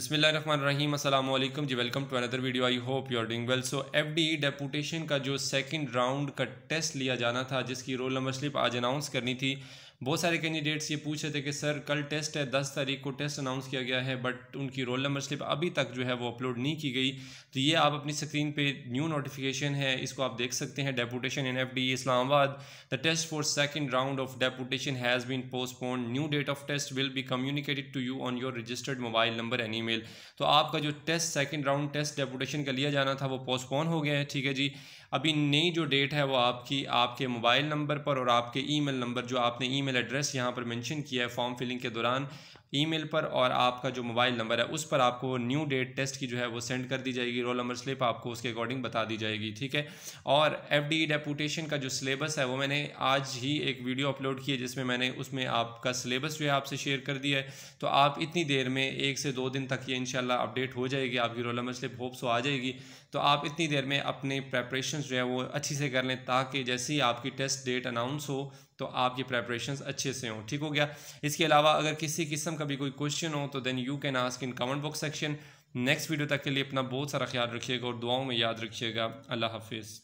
अस्सलाम वालेकुम जी welcome to another video I hope you are doing well so F D deputation का जो सेकंड राउंड का टेस्ट लिया जाना था जिसकी रोल नंबर स्लिप आज अनाउंस करनी थी बहुत सारे कैंडिडेट्स ये पूछ रहे थे कि सर कल टेस्ट है दस तारीख को टेस्ट अनाउंस किया गया है बट उनकी रोल नंबर स्लिप अभी तक जो है वो अपलोड नहीं की गई तो ये आप अपनी स्क्रीन पे न्यू नोटिफिकेशन है इसको आप देख सकते हैं deputation in F D Islamabad the test for second round of deputation has been postpone new date of test will be communicated to you on your registered mobile number N E तो आपका जो test second round test deputation का लिया जाना था वो postpone हो गया है ठीक है जी अभी नई जो डेट है वो आपकी आपके मोबाइल नंबर पर और आपके मेल नंबर जो आपने ई ईमेल एड्रेस यहाँ पर मेंशन किया है फॉर्म फिलिंग के दौरान ईमेल पर और आपका जो मोबाइल नंबर है उस पर आपको न्यू डेट टेस्ट की जो है वो सेंड कर दी जाएगी रोल नंबर स्लिप आपको उसके अकॉर्डिंग बता दी जाएगी ठीक है और एफ डेपुटेशन का जो सिलेबस है वो मैंने आज ही एक वीडियो अपलोड की है जिसमें मैंने उसमें आपका सिलेबस जो है आपसे शेयर कर दिया है तो आप इतनी देर में एक से दो दिन तक ये इनशाला अपडेट हो जाएगी आपकी रोल नंबर स्लिप होप्स आ जाएगी तो आप इतनी देर में अपने प्रेपरेशन जो है वो अच्छी से कर लें ताकि जैसे ही आपकी टेस्ट डेट अनाउंस हो तो आपकी प्रेपरेशन अच्छे से हों ठीक हो गया इसके अलावा अगर किसी किस्म का भी कोई क्वेश्चन हो तो then you can ask in comment box section next video तक के लिए अपना बहुत सारा ख्याल रखिएगा और दुआओं में याद रखिएगा अल्लाह हाफिज़